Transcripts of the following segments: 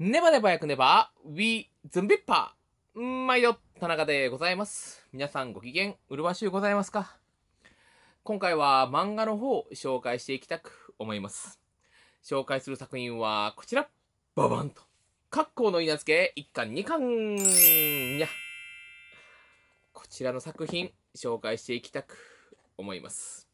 ネバネバ役ネバー、ウィー、ズンビッパー。ん毎度、田中でございます。皆さんご機嫌、麗しゅうございますか今回は漫画の方を紹介していきたく思います。紹介する作品はこちら、ババンと。格好の稲付1巻2巻にゃ。こちらの作品、紹介していきたく思います。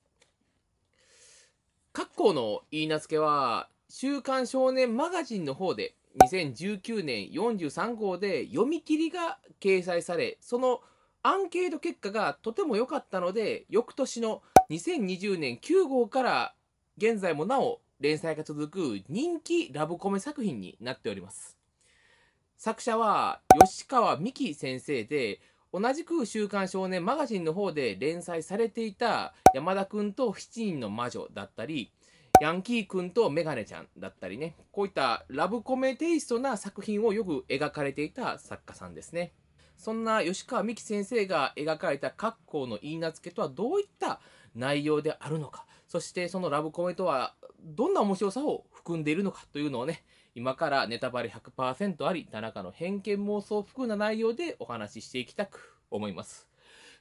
格好の稲付は、週刊少年マガジンの方で2019年43号で読み切りが掲載されそのアンケート結果がとても良かったので翌年の2020年9号から現在もなお連載が続く人気ラブコメ作品になっております作者は吉川美希先生で同じく「週刊少年マガジン」の方で連載されていた「山田くんと7人の魔女」だったりヤンキー君とメガネちゃんだったりね、こういったラブコメテイストな作品をよく描かれていた作家さんですね。そんな吉川美希先生が描かれた格好の言い名付けとはどういった内容であるのか、そしてそのラブコメとはどんな面白さを含んでいるのかというのをね、今からネタバレ100%あり、田中の偏見妄想を含んだ内容でお話ししていきたく思います。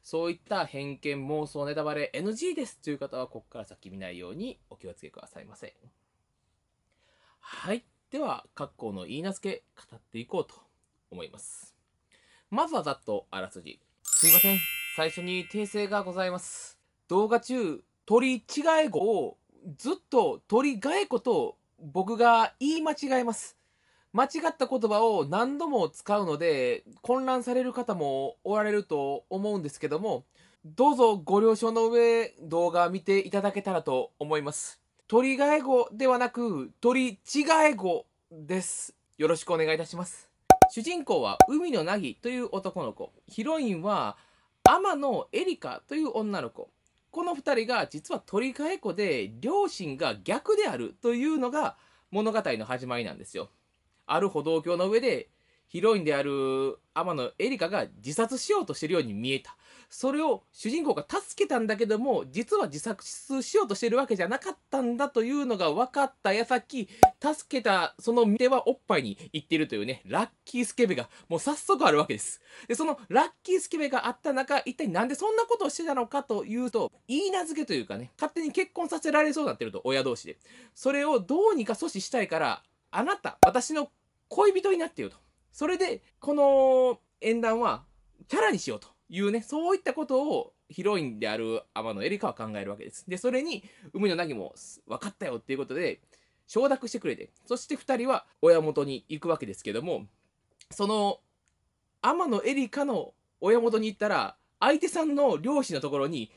そういった偏見、妄想、ネタバレ NG ですという方は、ここから先見ないようにお気をつけくださいませ。はい。では、各校の言いなすけ、語っていこうと思います。まずはざっとあらすじ。すいません。最初に訂正がございます。動画中、鳥違え語をずっと鳥替え子と僕が言い間違えます。間違った言葉を何度も使うので混乱される方もおられると思うんですけどもどうぞご了承の上動画見ていただけたらと思います鳥がえ語ではなく鳥違え語ですよろしくお願いいたします主人公は海の凪という男の子ヒロインは天野エリカという女の子この2人が実は鳥がえ子で両親が逆であるというのが物語の始まりなんですよある歩道橋の上で、ヒロインである天野エリカが自殺しようとしてるように見えた。それを主人公が助けたんだけども、実は自殺しようとしてるわけじゃなかったんだというのが分かった矢先、助けたその手はおっぱいに行ってるというね、ラッキースケベがもう早速あるわけです。で、そのラッキースケベがあった中、一体なんでそんなことをしてたのかというと、言い名付けというかね、勝手に結婚させられそうになってると、親同士で。それをどうにか阻止したいから、あなた、私の恋人になってよと。それで、この縁談はキャラにしようというね、そういったことをヒロインである天野エリカは考えるわけです。で、それに海の凪も分かったよっていうことで承諾してくれて、そして2人は親元に行くわけですけども、その天野エリカの親元に行ったら、相手さんの両親のところに、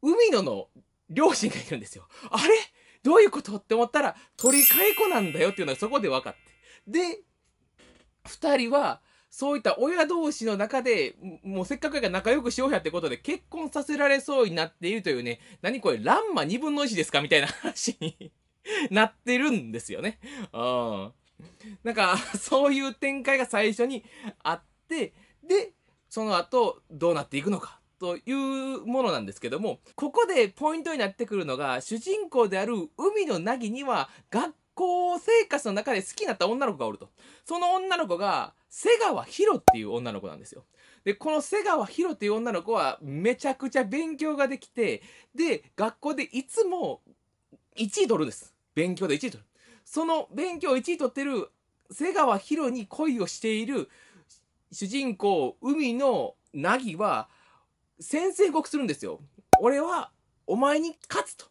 海野の両親がいるんですよ。あれどういうことって思ったら、鳥かえ子なんだよっていうのがそこで分かって。で、2人は、そういった親同士の中で、もうせっかくやから仲良くしようやってことで結婚させられそうになっているというね、何これ、ランマ2分の1ですかみたいな話になってるんですよね。うん。なんか、そういう展開が最初にあって、で、その後、どうなっていくのか。というものなんですけどもここでポイントになってくるのが主人公である海の凪には学校生活の中で好きになった女の子がおると。その女の子が、瀬川博っていう女の子なんですよ。で、この瀬川博っていう女の子は、めちゃくちゃ勉強ができて、で、学校でいつも1位るんです。勉強で1位取る。その勉強1位取ってる瀬川博に恋をしている主人公、海の凪は、先制国するんですよ。俺は、お前に勝つと。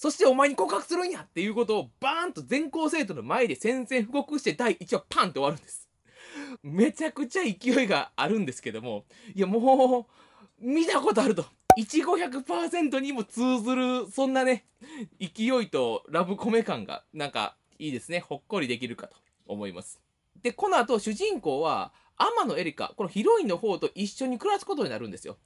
そしてお前に告白するんやっていうことをバーンと全校生徒の前で宣戦布告して第1話パンって終わるんです。めちゃくちゃ勢いがあるんですけども、いやもう、見たことあると。1500%にも通ずる、そんなね、勢いとラブコメ感が、なんかいいですね。ほっこりできるかと思います。で、この後主人公は、天野エリカ、このヒロインの方と一緒に暮らすことになるんですよ。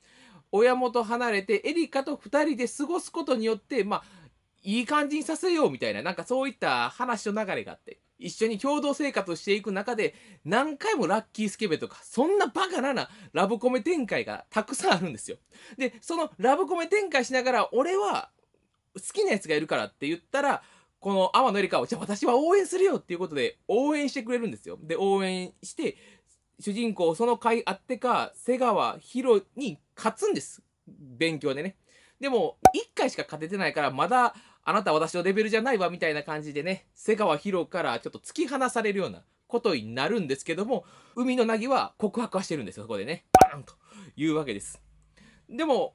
親元離れてエリカと2人で過ごすことによって、まあ、いい感じにさせようみたいな、なんかそういった話の流れがあって、一緒に共同生活をしていく中で、何回もラッキースケベとか、そんなバカななラブコメ展開がたくさんあるんですよ。で、そのラブコメ展開しながら、俺は好きなやつがいるからって言ったら、この天野エリカを、じゃあ私は応援するよっていうことで、応援してくれるんですよ。で、応援して、主人公、その回あってか、瀬川宏に勝つんです。勉強でね。でも、1回しか勝ててないから、まだあなた私のレベルじゃないわみたいな感じでね、瀬川博からちょっと突き放されるようなことになるんですけども、海の凪は告白はしてるんですよ、そこでね。バーンというわけです。でも、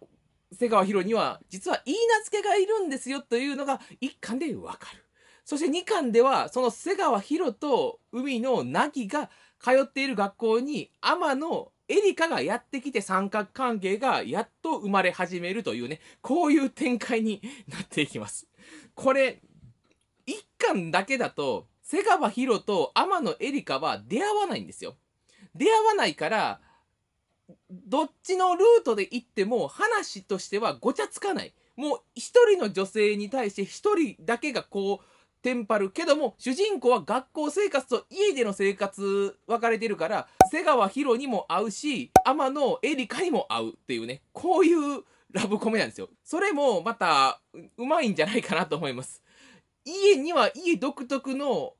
瀬川博には実は言い名付けがいるんですよというのが一巻でわかる。そして2巻ではその瀬川博と海の凪が通っている学校に天野エリカがやってきて三角関係がやっと生まれ始めるというね、こういう展開になっていきます。これ、1巻だけだと、瀬川博と天野エリカは出会わないんですよ。出会わないから、どっちのルートで行っても話としてはごちゃつかない。もう一人の女性に対して一人だけがこう、テンパるけども、主人公は学校生活と家での生活分かれてるから、瀬川ろにも会うし、天野エリカにも会うっていうね、こういうラブコメなんですよ。それもまたうまいんじゃないかなと思います。家には家独特の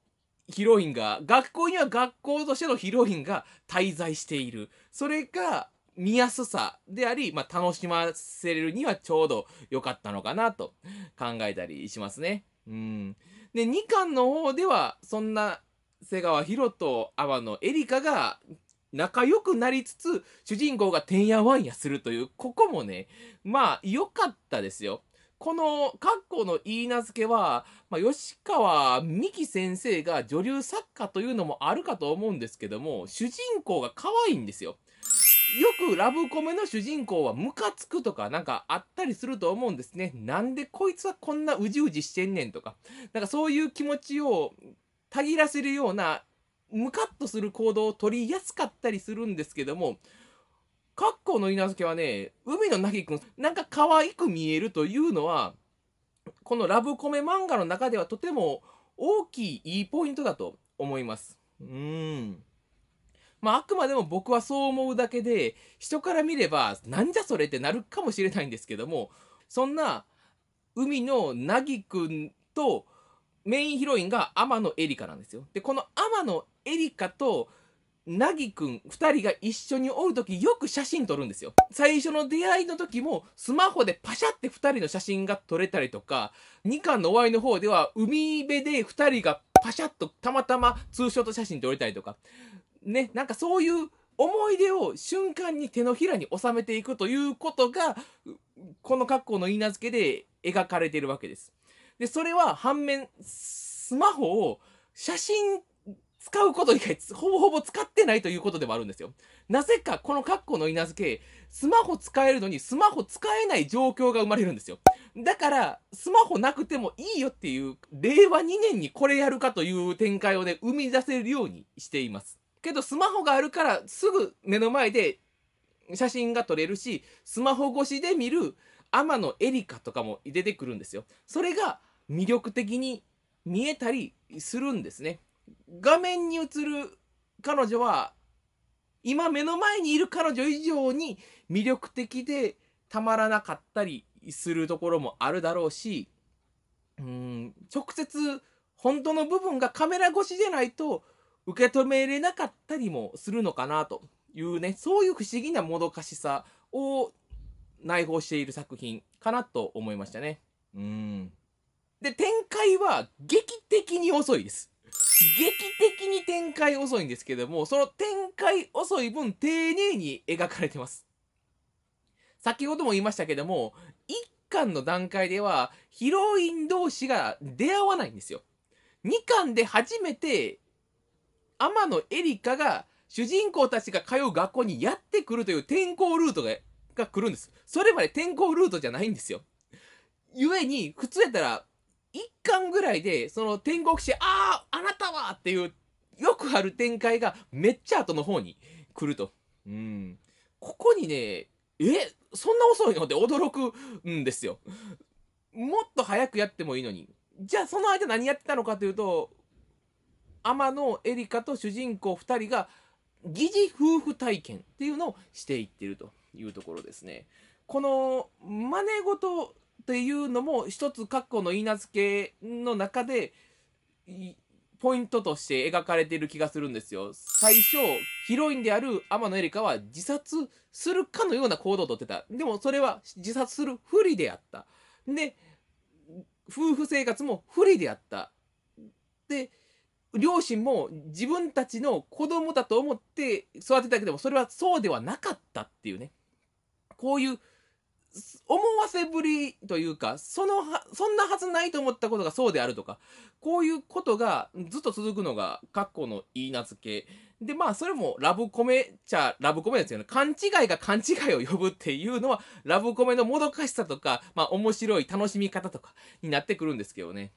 ヒロインが、学校には学校としてのヒロインが滞在している。それが見やすさであり、まあ、楽しませるにはちょうど良かったのかなと考えたりしますね。うん。で、2巻の方ではそんな瀬川博と阿波のエリカが仲良くなりつつ、主人公がてんやわんやするという、ここもね、まあ、良かったですよ。この、括弧の言い名付けは、まあ、吉川美希先生が女流作家というのもあるかと思うんですけども、主人公が可愛いんですよ。よくラブコメの主人公はムカつくとかなんかあったりすると思うんですね。なんでこいつはこんなうじうじしてんねんとか、なんかそういう気持ちをたぎらせるようなムカッとする行動を取りやすかったりするんですけども、カッコの稲助はね、海のなぎくん、なんか可愛く見えるというのは、このラブコメ漫画の中ではとても大きいいいポイントだと思います。うん。まあ、あくまでも僕はそう思うだけで、人から見れば、なんじゃそれってなるかもしれないんですけども、そんな、海のなぎくんと、メインヒロインが天野エリカなんですよ。で、この天野エリカとなくん2人が一緒におる時よく写真撮るんですよ最初の出会いの時もスマホでパシャって2人の写真が撮れたりとか2巻の終わりの方では海辺で2人がパシャッとたまたまツーショット写真撮れたりとかねなんかそういう思い出を瞬間に手のひらに収めていくということがこの格好の言い名付けで描かれているわけですでそれは反面スマホを写真使うこと以外、ほぼほぼ使ってないということでもあるんですよ。なぜか、この括弧の稲付け、スマホ使えるのに、スマホ使えない状況が生まれるんですよ。だから、スマホなくてもいいよっていう、令和2年にこれやるかという展開をね、生み出せるようにしています。けど、スマホがあるから、すぐ目の前で写真が撮れるし、スマホ越しで見る、天野エリカとかも出てくるんですよ。それが魅力的に見えたりするんですね。画面に映る彼女は今目の前にいる彼女以上に魅力的でたまらなかったりするところもあるだろうしうん直接本当の部分がカメラ越しでないと受け止めれなかったりもするのかなというねそういう不思議なもどかしさを内包している作品かなと思いましたね。うんで展開は劇的に遅いです。劇的に展開遅いんですけども、その展開遅い分丁寧に描かれてます。先ほども言いましたけども、1巻の段階ではヒロイン同士が出会わないんですよ。2巻で初めて天野エリカが主人公たちが通う学校にやってくるという転校ルートがが来るんです。それまで転校ルートじゃないんですよ。故に、普通やったら、巻ぐらいで、その天国史、ああ、あなたはっていう、よくある展開がめっちゃ後の方に来ると。うん。ここにね、え、そんな遅いのって驚くんですよ。もっと早くやってもいいのに。じゃあその間何やってたのかというと、天野エリカと主人公2人が疑似夫婦体験っていうのをしていってるというところですね。この真似事っていうのも一つ括弧の言い名付けの中でポイントとして描かれてる気がするんですよ。最初ヒロインである天野エリカは自殺するかのような行動をとってた。でもそれは自殺する不利であった。で夫婦生活も不利であった。で両親も自分たちの子供だと思って育てたけどもそれはそうではなかったっていうねこういう思わせぶりというか、その、そんなはずないと思ったことがそうであるとか、こういうことがずっと続くのが、括弧の言い名付け。で、まあ、それもラブコメちゃ、ラブコメですよね。勘違いが勘違いを呼ぶっていうのは、ラブコメのもどかしさとか、まあ、面白い楽しみ方とかになってくるんですけどね。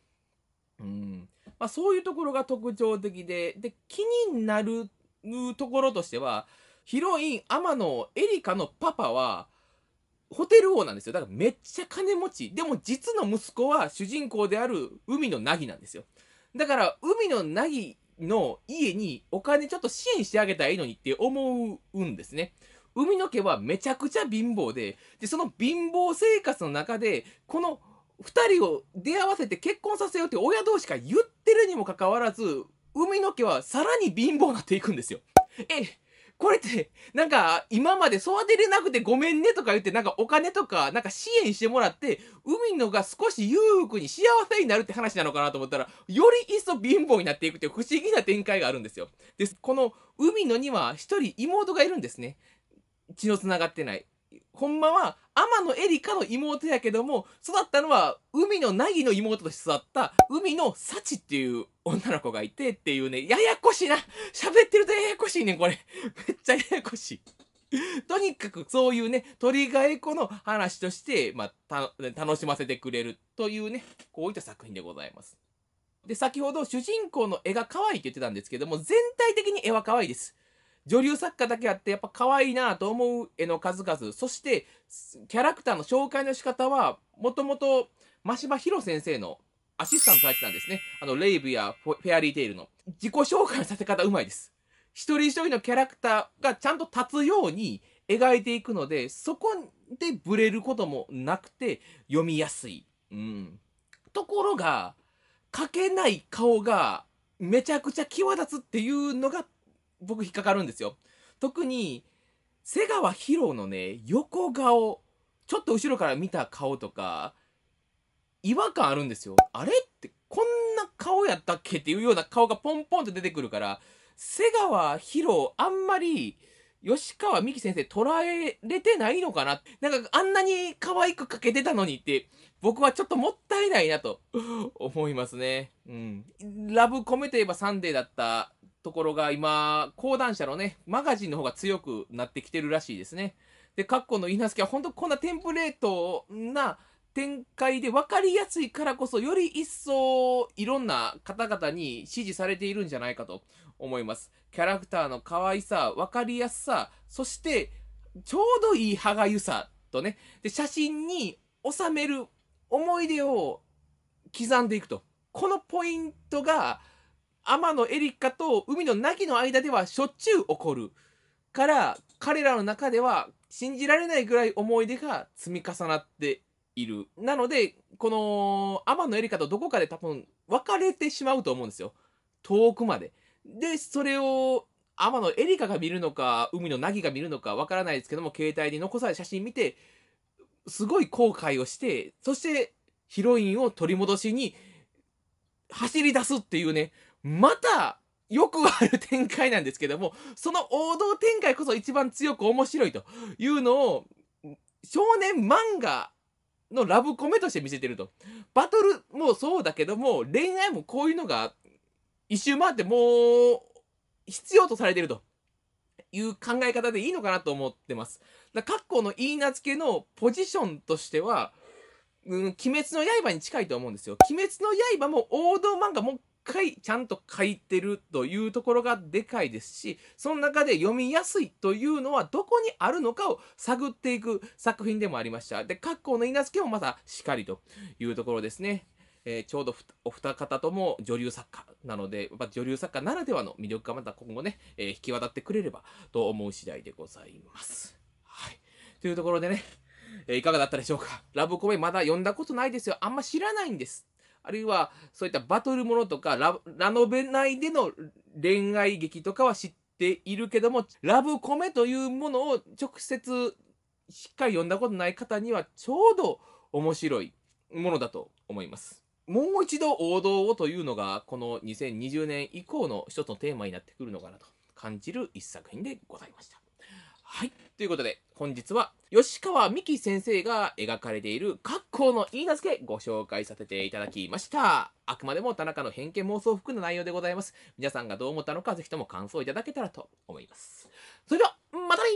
うん。まあ、そういうところが特徴的で、で、気になるところとしては、ヒロイン、天野エリカのパパは、ホテル王なんですよ。だからめっちゃ金持ち。でも実の息子は主人公である海の凪なんですよ。だから海の凪の家にお金ちょっと支援してあげたらいいのにって思うんですね。海の家はめちゃくちゃ貧乏で、で、その貧乏生活の中で、この2人を出会わせて結婚させようって親同士が言ってるにもかかわらず、海の家はさらに貧乏になっていくんですよ。え、これって、なんか、今まで育てれなくてごめんねとか言って、なんかお金とか、なんか支援してもらって、海のが少し裕福に幸せになるって話なのかなと思ったら、より一層貧乏になっていくっていう不思議な展開があるんですよ。です。この海野には一人妹がいるんですね。血の繋がってない。ほんまは天野エリカの妹やけども育ったのは海の凪の妹として育った海の幸っていう女の子がいてっていうね、ややこしいな喋ってるとややこしいねこれ。めっちゃややこしい。とにかくそういうね、鳥がエコの話として、まあ、楽しませてくれるというね、こういった作品でございます。で、先ほど主人公の絵が可愛いって言ってたんですけども、全体的に絵は可愛いです。女流作家だけあってやっぱ可愛いなと思う絵の数々、そしてキャラクターの紹介の仕方は、もともと真柴博先生のアシスタントされてたんですね。あの、レイブやフェアリーテイルの。自己紹介のさせ方うまいです。一人一人のキャラクターがちゃんと立つように描いていくので、そこでブレることもなくて読みやすい。うん。ところが、描けない顔がめちゃくちゃ際立つっていうのが僕引っかかるんですよ。特に、瀬川博のね、横顔、ちょっと後ろから見た顔とか、違和感あるんですよ。あれってこんな顔やったっけっていうような顔がポンポンと出てくるから、瀬川博あんまり吉川美希先生捉えれてないのかななんかあんなに可愛く描けてたのにって僕はちょっともったいないなと思いますね。うん。ラブコメといえばサンデーだったところが今、講談社のね、マガジンの方が強くなってきてるらしいですね。で、カッコの稲助は本当こんなテンプレートな展開で分かりやすいからこそ、より一層いろんな方々に支持されているんじゃないかと思います。キャラクターの可愛さ、分かりやすさ、そしてちょうどいい歯がゆさとね、で写真に収める思い出を刻んでいくと。このポイントが天野エリカと海の凪の間ではしょっちゅう起こるから彼らの中では信じられないぐらい思い出が積み重なっている。なので、この天野エリカとどこかで多分別れてしまうと思うんですよ。遠くまで。で、それを天野エリカが見るのか、海の凪が見るのかわからないですけども、携帯に残された写真見て、すごい後悔をして、そしてヒロインを取り戻しに走り出すっていうね、またよくある展開なんですけども、その王道展開こそ一番強く面白いというのを、少年漫画のラブコメとして見せてると。バトルもそうだけども、恋愛もこういうのが一周回ってもう必要とされてるという考え方でいいのかなと思ってます。だから、括の言い名付けのポジションとしては、うん、鬼滅の刃に近いと思うんですよ。鬼滅の刃も王道漫画も回ちゃんと書いてるというところがでかいですし、その中で読みやすいというのはどこにあるのかを探っていく作品でもありました。で、格好の稲月もまたしかりというところですね。えー、ちょうどお二方とも女流作家なので、ま女流作家ならではの魅力がまた今後ね、えー、引き渡ってくれればと思う次第でございます。はい。というところでね、えー、いかがだったでしょうかラブコメまだ読んだことないですよ。あんま知らないんです。あるいはそういったバトルものとかララノベ内での恋愛劇とかは知っているけどもラブコメというものを直接しっかり読んだことない方にはちょうど面白いものだと思います。もう一度王道をというのがこの2020年以降の一つのテーマになってくるのかなと感じる一作品でございました。はい。ということで、本日は吉川美希先生が描かれている格好の言いなずけご紹介させていただきました。あくまでも田中の偏見妄想を含ん内容でございます。皆さんがどう思ったのか、ぜひとも感想いただけたらと思います。それでは、またね